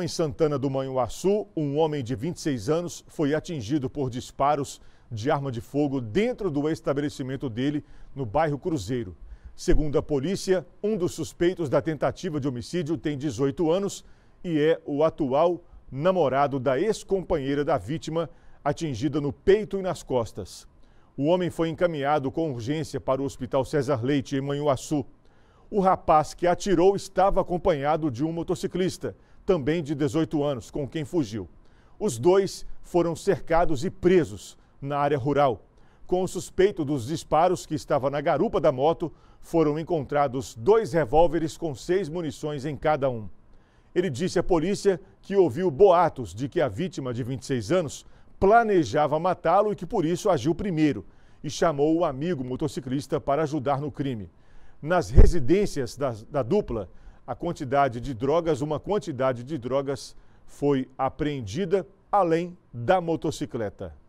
Em Santana do Manhuaçu, um homem de 26 anos foi atingido por disparos de arma de fogo dentro do estabelecimento dele, no bairro Cruzeiro. Segundo a polícia, um dos suspeitos da tentativa de homicídio tem 18 anos e é o atual namorado da ex-companheira da vítima, atingida no peito e nas costas. O homem foi encaminhado com urgência para o Hospital César Leite, em Manhuaçu. O rapaz que atirou estava acompanhado de um motociclista também de 18 anos, com quem fugiu. Os dois foram cercados e presos na área rural. Com o suspeito dos disparos que estava na garupa da moto, foram encontrados dois revólveres com seis munições em cada um. Ele disse à polícia que ouviu boatos de que a vítima, de 26 anos, planejava matá-lo e que por isso agiu primeiro e chamou o amigo motociclista para ajudar no crime. Nas residências da, da dupla, a quantidade de drogas, uma quantidade de drogas foi apreendida, além da motocicleta.